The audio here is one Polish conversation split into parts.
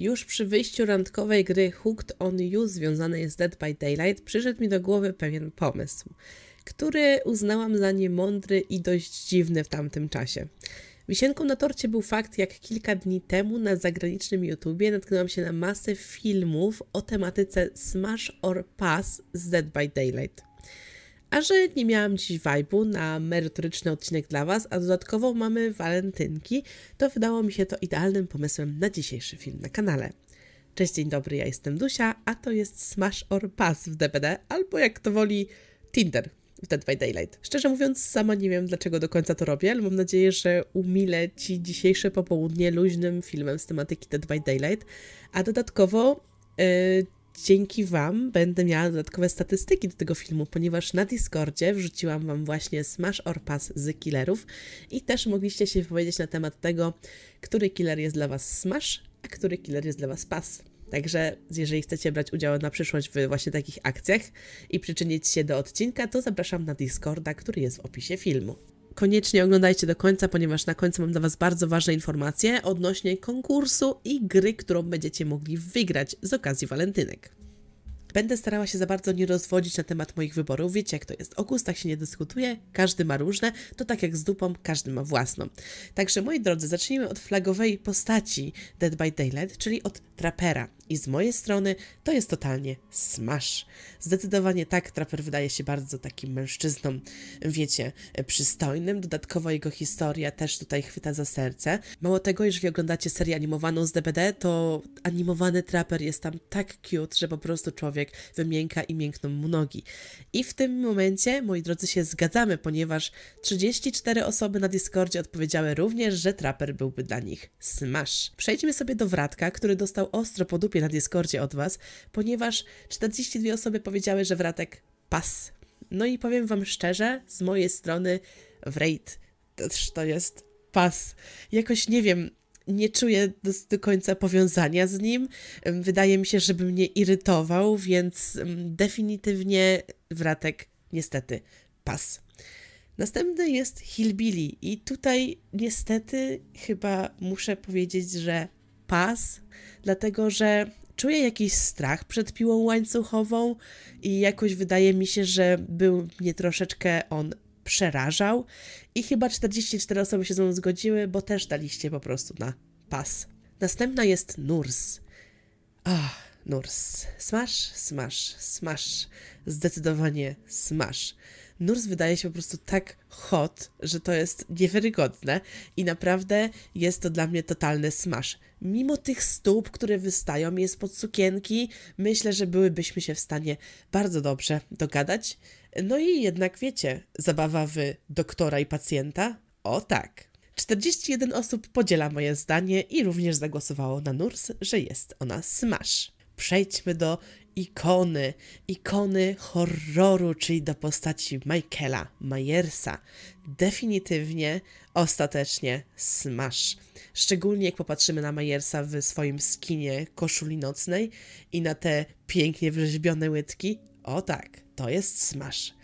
Już przy wyjściu randkowej gry Hooked on You związanej z Dead by Daylight przyszedł mi do głowy pewien pomysł, który uznałam za niemądry i dość dziwny w tamtym czasie. Wisienką na torcie był fakt, jak kilka dni temu na zagranicznym YouTubie natknęłam się na masę filmów o tematyce Smash or Pass z Dead by Daylight. A że nie miałam dziś wajbu na merytoryczny odcinek dla Was, a dodatkowo mamy walentynki, to wydało mi się to idealnym pomysłem na dzisiejszy film na kanale. Cześć, dzień dobry, ja jestem Dusia, a to jest Smash or Pass w DPD, albo jak to woli Tinder w Dead by Daylight. Szczerze mówiąc, sama nie wiem, dlaczego do końca to robię, ale mam nadzieję, że umilę Ci dzisiejsze popołudnie luźnym filmem z tematyki Dead by Daylight, a dodatkowo... Yy, dzięki Wam będę miała dodatkowe statystyki do tego filmu, ponieważ na Discordzie wrzuciłam Wam właśnie Smash or Pass z killerów i też mogliście się wypowiedzieć na temat tego, który killer jest dla Was Smash, a który killer jest dla Was Pass. Także jeżeli chcecie brać udział na przyszłość w właśnie takich akcjach i przyczynić się do odcinka, to zapraszam na Discorda, który jest w opisie filmu koniecznie oglądajcie do końca, ponieważ na końcu mam dla Was bardzo ważne informacje odnośnie konkursu i gry, którą będziecie mogli wygrać z okazji walentynek. Będę starała się za bardzo nie rozwodzić na temat moich wyborów. Wiecie, jak to jest. O gustach się nie dyskutuje, każdy ma różne, to tak jak z dupą, każdy ma własną. Także moi drodzy, zacznijmy od flagowej postaci Dead by Daylight, czyli od Trapera. I z mojej strony to jest totalnie smash. Zdecydowanie tak, Traper wydaje się bardzo takim mężczyzną, wiecie, przystojnym. Dodatkowo jego historia też tutaj chwyta za serce. Mało tego, jeżeli oglądacie serię animowaną z DBD, to animowany Traper jest tam tak cute, że po prostu człowiek wymięka i miękną mu nogi. I w tym momencie, moi drodzy, się zgadzamy, ponieważ 34 osoby na Discordzie odpowiedziały również, że Traper byłby dla nich smash. Przejdźmy sobie do Wratka, który dostał ostro po dupie na Discordzie od Was, ponieważ 42 osoby powiedziały, że wratek pas. No i powiem Wam szczerze, z mojej strony w raid też to jest pas. Jakoś nie wiem, nie czuję do, do, końca powiązania z nim. Wydaje mi się, żeby mnie irytował, więc definitywnie wratek niestety pas. Następny jest Hillbilly i tutaj niestety chyba muszę powiedzieć, że pas, dlatego że czuję jakiś strach przed piłą łańcuchową i jakoś wydaje mi się, że był mnie troszeczkę on przerażał. I chyba 44 osoby się z mną zgodziły, bo też daliście po prostu na pas. Następna jest Nurs. Ah, Nurs. Smash, smash, smash. Zdecydowanie smash. Nurs wydaje się po prostu tak hot, że to jest niewiarygodne i naprawdę jest to dla mnie totalny smash. Mimo tych stóp, które wystają mi spod sukienki, myślę, że byłybyśmy się w stanie bardzo dobrze dogadać. No i jednak wiecie, zabawa wy doktora i pacjenta? O tak. 41 osób podziela moje zdanie i również zagłosowało na Nurs, że jest ona smash przejdźmy do ikony, ikony horroru, czyli do postaci Michaela Myersa. Definitywnie, ostatecznie smash. Szczególnie jak popatrzymy na Myersa w swoim skinie koszuli nocnej i na te pięknie wrzeźbione łydki. O tak, to jest smash.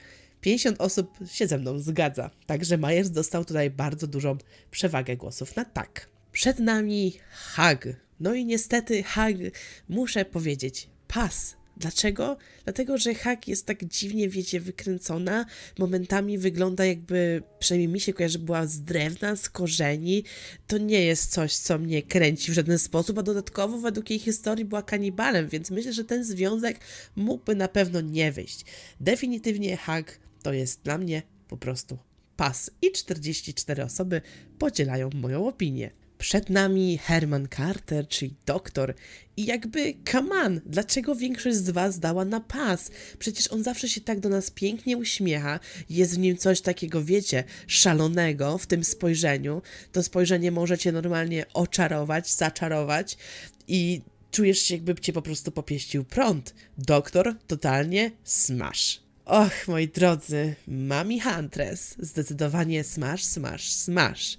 50 osób się ze mną zgadza, także Myers dostał tutaj bardzo dużą przewagę głosów na tak. Przed nami Hag, no i niestety Hag, muszę powiedzieć, pas. Dlaczego? Dlatego, że Hag jest tak dziwnie, wiecie, wykręcona. Momentami wygląda jakby, przynajmniej mi się kojarzy, była z drewna, z korzeni. To nie jest coś, co mnie kręci w żaden sposób, a dodatkowo według jej historii była kanibalem, więc myślę, że ten związek mógłby na pewno nie wyjść. Definitywnie Hag to jest dla mnie po prostu pas i 44 osoby podzielają moją opinię. Przed nami Herman Carter, czyli doktor. I jakby, come on, dlaczego większość z was dała na pas? Przecież on zawsze się tak do nas pięknie uśmiecha, jest w nim coś takiego, wiecie, szalonego w tym spojrzeniu. To spojrzenie możecie normalnie oczarować, zaczarować i czujesz się jakby cię po prostu popieścił prąd. Doktor totalnie smash. Och, moi drodzy, mami Huntress, zdecydowanie smash, smash, smash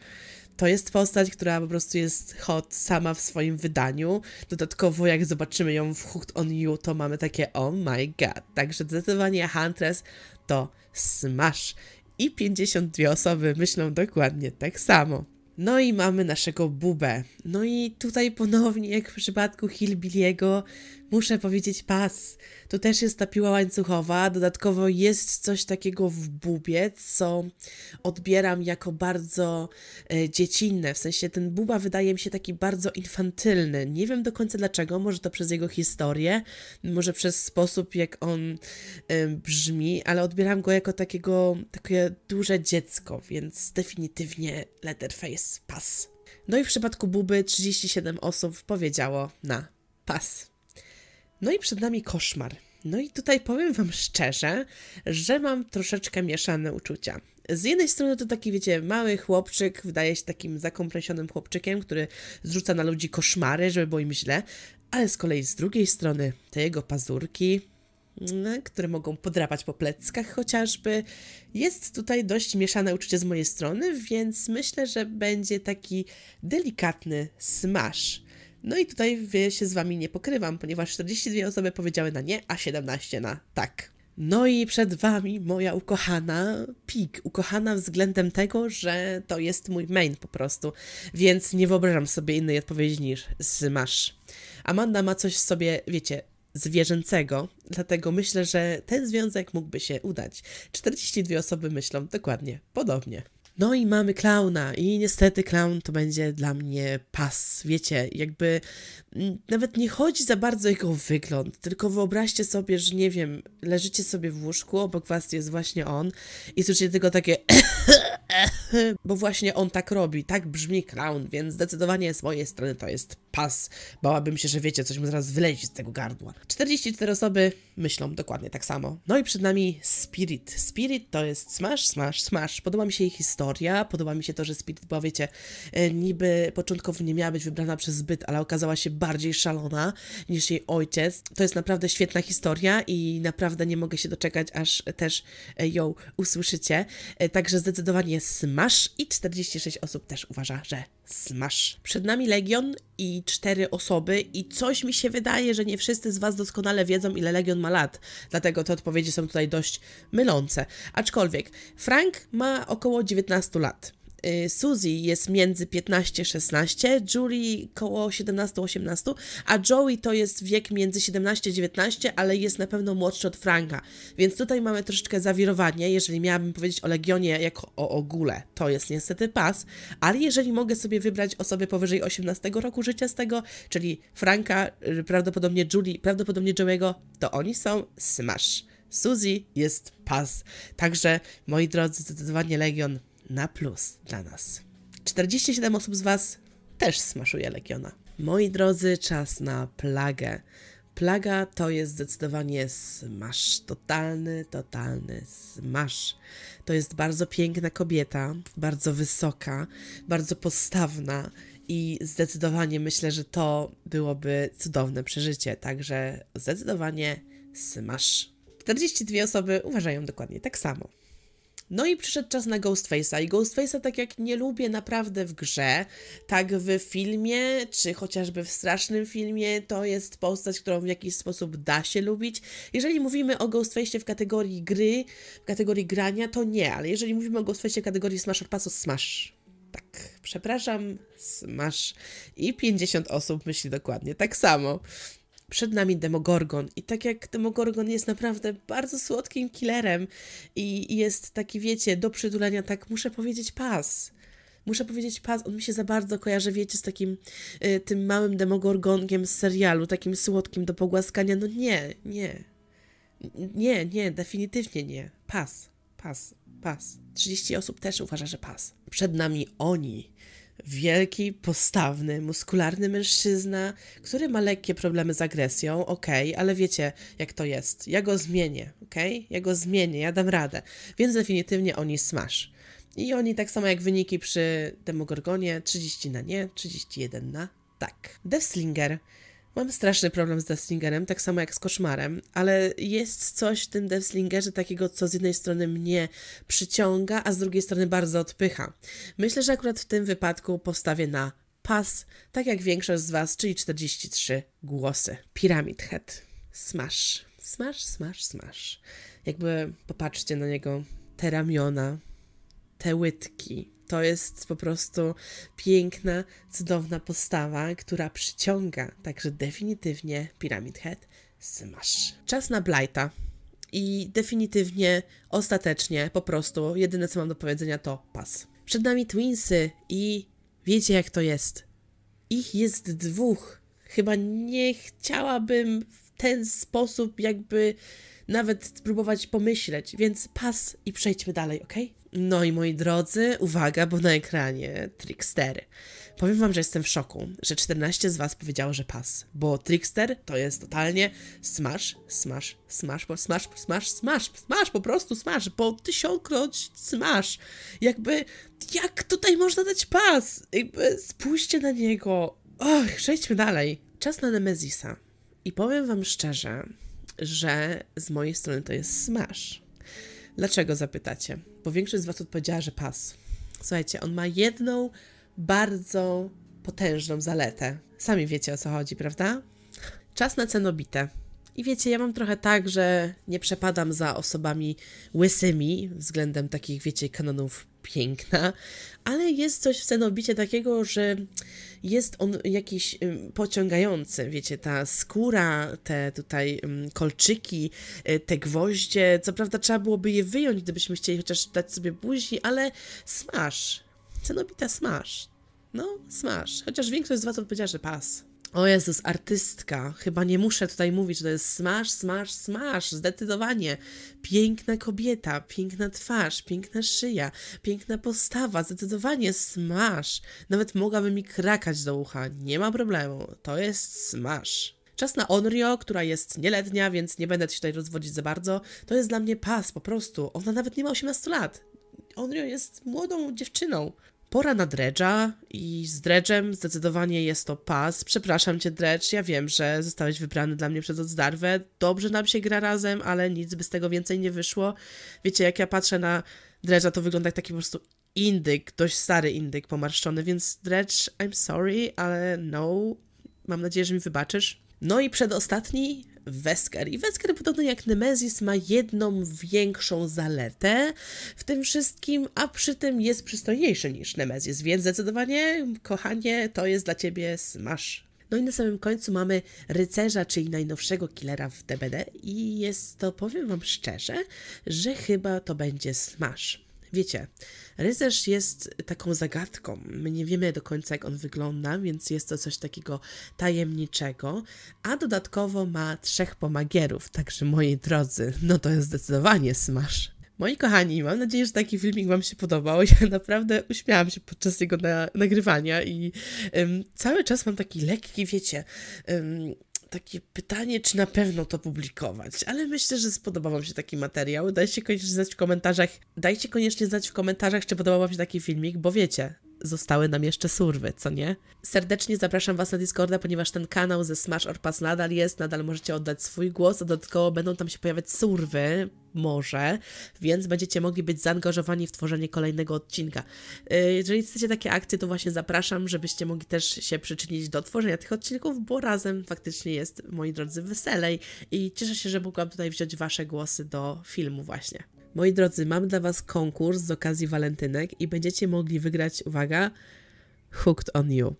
to jest postać, która po prostu jest hot sama w swoim wydaniu. Dodatkowo, jak zobaczymy ją w Hooked on You, to mamy takie oh my god. Także zdecydowanie Huntress to smash. I 52 osoby myślą dokładnie tak samo. No i mamy naszego Bubę. No i tutaj ponownie, jak w przypadku Hillbilliego, muszę powiedzieć pas. Tu też jest ta piła łańcuchowa, dodatkowo jest coś takiego w bubie, co odbieram jako bardzo y, dziecinne, w sensie ten buba wydaje mi się taki bardzo infantylny. Nie wiem do końca dlaczego, może to przez jego historię, może przez sposób jak on e, brzmi, ale odbieram go jako takiego, takie duże dziecko, więc definitywnie Leatherface pas. No i w przypadku Buby 37 osób powiedziało na pas. No i przed nami koszmar. No i tutaj powiem Wam szczerze, że mam troszeczkę mieszane uczucia. Z jednej strony to taki, wiecie, mały chłopczyk, wydaje się takim zakompresionym chłopczykiem, który zrzuca na ludzi koszmary, żeby było im źle, ale z kolei z drugiej strony te jego pazurki, no, które mogą podrapać po pleckach chociażby. Jest tutaj dość mieszane uczucie z mojej strony, więc myślę, że będzie taki delikatny smash. No i tutaj się z wami nie pokrywam, ponieważ 42 osoby powiedziały na nie, a 17 na tak. No i przed wami moja ukochana Pig. Ukochana względem tego, że to jest mój main po prostu, więc nie wyobrażam sobie innej odpowiedzi niż Smash. Amanda ma coś w sobie, wiecie, zwierzęcego, dlatego myślę, że ten związek mógłby się udać. 42 osoby myślą dokładnie podobnie. No i mamy klauna i niestety klaun to będzie dla mnie pas, wiecie, jakby mm, nawet nie chodzi za bardzo o jego wygląd, tylko wyobraźcie sobie, że nie wiem, leżycie sobie w łóżku, obok was jest właśnie on i słyszycie tylko takie bo właśnie on tak robi, tak brzmi klaun, więc zdecydowanie z mojej strony to jest pas. Bałabym się, że wiecie, coś mu zaraz wyleci z tego gardła. 44 osoby myślą dokładnie tak samo. No i przed nami Spirit. Spirit to jest Smash, Smash, Smash. Podoba mi się jej historia, podoba mi się to, że Spirit była, wiecie, e, niby początkowo nie miała być wybrana przez zbyt, ale okazała się bardziej szalona niż jej ojciec. To jest naprawdę świetna historia i naprawdę nie mogę się doczekać, aż też e, ją usłyszycie. E, także zdecydowanie Smash i 46 osób też uważa, że smash. Przed nami Legion i cztery osoby i coś mi się wydaje, że nie wszyscy z Was doskonale wiedzą, ile Legion ma lat, dlatego te odpowiedzi są tutaj dość mylące. Aczkolwiek Frank ma około 19 lat. Y, Suzy jest między 15-16, Julie koło 17-18, a Joey to jest wiek między 17-19, ale jest na pewno młodszy od Franka. Więc tutaj mamy troszeczkę zawirowanie, jeżeli miałabym powiedzieć o Legionie jako o ogóle. To jest niestety pas, ale jeżeli mogę sobie wybrać osoby powyżej 18 roku życia z tego, czyli Franka, y, prawdopodobnie Julie, prawdopodobnie Joey'ego, to oni są smash. Suzy jest pas. Także, moi drodzy, zdecydowanie Legion na plus dla nas. 47 osób z Was też smaszuje Legiona. Moi drodzy, czas na plagę. Plaga to jest zdecydowanie smasz totalny, totalny smasz. To jest bardzo piękna kobieta, bardzo wysoka, bardzo postawna i zdecydowanie myślę, że to byłoby cudowne przeżycie. Także zdecydowanie smasz. 42 osoby uważają dokładnie tak samo. No i przyszedł czas na Ghostface'a i Ghostface'a tak jak nie lubię naprawdę w grze, tak w filmie, czy chociażby w strasznym filmie, to jest postać, którą w jakiś sposób da się lubić. Jeżeli mówimy o Ghostface'ie w kategorii gry, w kategorii grania, to nie, ale jeżeli mówimy o Ghostface'ie w kategorii Smash or Pass, Smash. Tak, przepraszam, Smash. I 50 osób myśli dokładnie tak samo przed nami Demogorgon. I tak jak Demogorgon jest naprawdę bardzo słodkim killerem i jest taki, wiecie, do przytulania, tak muszę powiedzieć pas. Muszę powiedzieć pas, on mi się za bardzo kojarzy, wiecie, z takim y, tym małym demogorgonkiem z serialu, takim słodkim do pogłaskania. No nie, nie. Nie, nie, definitywnie nie. Pas, pas, pas. 30 osób też uważa, że pas. Przed nami oni wielki, postawny, muskularny mężczyzna, który ma lekkie problemy z agresją, okej, okay, ale wiecie, jak to jest. Ja go zmienię, okej? Okay? Ja go zmienię, ja dam radę. Więc definitywnie oni smash. I oni tak samo jak wyniki przy Demogorgonie, 30 na nie, 31 na tak. Slinger Mam straszny problem z Deathslingerem, tak samo jak z koszmarem, ale jest coś w tym Deathslingerze takiego, co z jednej strony mnie przyciąga, a z drugiej strony bardzo odpycha. Myślę, że akurat w tym wypadku postawię na pas, tak jak większość z Was, czyli 43 głosy. Pyramid Head. Smash, smash, smash, smash. Jakby popatrzcie na niego, te ramiona, te łydki, to jest po prostu piękna, cudowna postawa, która przyciąga. Także definitywnie Pyramid Head smash. Czas na Blighta. I definitywnie, ostatecznie, po prostu, jedyne co mam do powiedzenia to pas. Przed nami Twinsy i wiecie jak to jest. Ich jest dwóch. Chyba nie chciałabym w ten sposób jakby nawet spróbować pomyśleć, więc pas i przejdźmy dalej, ok? No i moi drodzy, uwaga, bo na ekranie Trickstery. Powiem wam, że jestem w szoku, że 14 z was powiedziało, że pas, bo Trickster to jest totalnie smash, smash, smash, bo smash, smash, smash, smash, po prostu smash, po tysiąkroć smash. Jakby, jak tutaj można dać pas? Jakby, spójrzcie na niego. Och, przejdźmy dalej. Czas na Nemezisa. I powiem wam szczerze, że z mojej strony to jest smash. Dlaczego zapytacie? Bo większość z Was odpowiedziała, że pas. Słuchajcie, on ma jedną bardzo potężną zaletę. Sami wiecie o co chodzi, prawda? Czas na cenobite. I wiecie, ja mam trochę tak, że nie przepadam za osobami łysymi względem takich, wiecie, kanonów piękna, ale jest coś w cenobicie takiego, że jest on jakiś pociągający, wiecie, ta skóra, te tutaj kolczyki, y, te gwoździe, co prawda trzeba byłoby je wyjąć, gdybyśmy chcieli chociaż dać sobie buzi, ale smasz, cenobita smasz, no smasz, chociaż większość z was odpowiedziała, że pas. O Jezus, artystka. Chyba nie muszę tutaj mówić, że to jest smash, smash, smash. Zdecydowanie. Piękna kobieta, piękna twarz, piękna szyja, piękna postawa. Zdecydowanie smash. Nawet mogłaby mi krakać do ucha. Nie ma problemu. To jest smash. Czas na Onryo, która jest nieletnia, więc nie będę się tutaj rozwodzić za bardzo. To jest dla mnie pas, po prostu. Ona nawet nie ma 18 lat. Onryo jest młodą dziewczyną pora na dredża i z dredżem zdecydowanie jest to pas. Przepraszam cię, dredż, ja wiem, że zostałeś wybrany dla mnie przez Odzdarwę. Dobrze nam się gra razem, ale nic by z tego więcej nie wyszło. Wiecie, jak ja patrzę na dredża, to wygląda jak taki po prostu indyk, dość stary indyk pomarszczony, więc dredż, I'm sorry, ale no. Mam nadzieję, że mi wybaczysz. No i przedostatni Wesker. I Wesker, podobnie jak Nemezis, ma jedną większą zaletę w tym wszystkim, a przy tym jest przystojniejszy niż Nemezis, więc zdecydowanie, kochanie, to jest dla ciebie smash. No i na samym końcu mamy rycerza, czyli najnowszego killera w DBD i jest to, powiem wam szczerze, że chyba to będzie smash. Wiecie, rycerz jest taką zagadką. My nie wiemy do końca, jak on wygląda, więc jest to coś takiego tajemniczego. A dodatkowo ma trzech pomagierów, także moi drodzy, no to jest zdecydowanie smash. Moi kochani, mam nadzieję, że taki filmik Wam się podobał. Ja naprawdę uśmiałam się podczas jego na nagrywania i um, cały czas mam taki lekki, wiecie, um, takie pytanie, czy na pewno to publikować, ale myślę, że spodobał Wam się taki materiał. Dajcie koniecznie znać w komentarzach, dajcie koniecznie znać w komentarzach, czy podobał Wam się taki filmik, bo wiecie, zostały nam jeszcze surwy, co nie? Serdecznie zapraszam Was na Discorda, ponieważ ten kanał ze Smash or Pass nadal jest, nadal możecie oddać swój głos, a dodatkowo będą tam się pojawiać surwy, może, więc będziecie mogli być zaangażowani w tworzenie kolejnego odcinka. Y, jeżeli chcecie takie akcje, to właśnie zapraszam, żebyście mogli też się przyczynić do tworzenia tych odcinków, bo razem faktycznie jest, moi drodzy, weselej i cieszę się, że mogłam tutaj wziąć Wasze głosy do filmu właśnie. Moi drodzy, mam dla Was konkurs z okazji walentynek i będziecie mogli wygrać, uwaga, Hooked on You,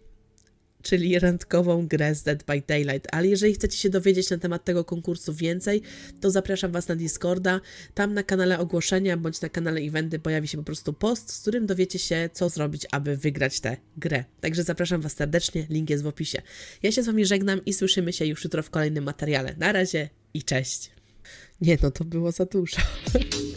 czyli randkową grę z Dead by Daylight. Ale jeżeli chcecie się dowiedzieć na temat tego konkursu więcej, to zapraszam Was na Discorda. Tam na kanale ogłoszenia bądź na kanale eventy pojawi się po prostu post, z którym dowiecie się, co zrobić, aby wygrać tę grę. Także zapraszam Was serdecznie, link jest w opisie. Ja się z Wami żegnam i słyszymy się już jutro w kolejnym materiale. Na razie i cześć! Nie no, to było za dużo.